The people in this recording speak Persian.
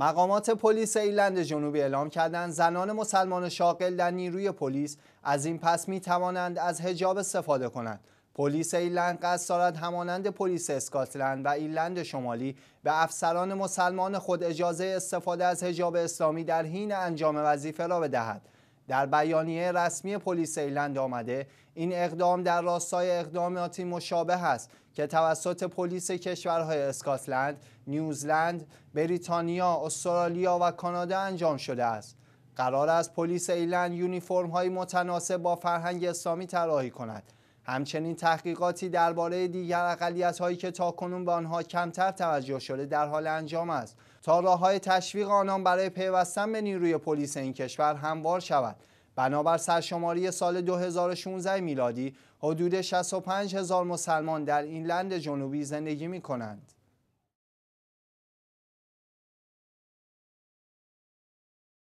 مقامات پلیس ایلند جنوبی اعلام کردند زنان مسلمان شاغل در نیروی پلیس از این پس می توانند از حجاب استفاده کنند پلیس ایلند قصد دارد همانند پلیس اسکاتلند و ایلند شمالی به افسران مسلمان خود اجازه استفاده از حجاب اسلامی در حین انجام وظیفه را بدهد در بیانیه رسمی پلیس ایلند آمده این اقدام در راستای اقداماتی مشابه است که توسط پلیس کشورهای اسکاتلند، نیوزلند، بریتانیا، استرالیا و کانادا انجام شده است. قرار است پلیس ایلند یونیفرم های متناسب با فرهنگ اسلامی طراحی کند همچنین تحقیقاتی درباره دیگر هایی که تاکنون به آنها کمتر توجه شده در حال انجام است تا های تشویق آنان برای پیوستن به نیروی پلیس این کشور هموار شود بنابر سرشماری سال 2016 میلادی حدود 65 هزار مسلمان در این لند جنوبی زندگی می کنند.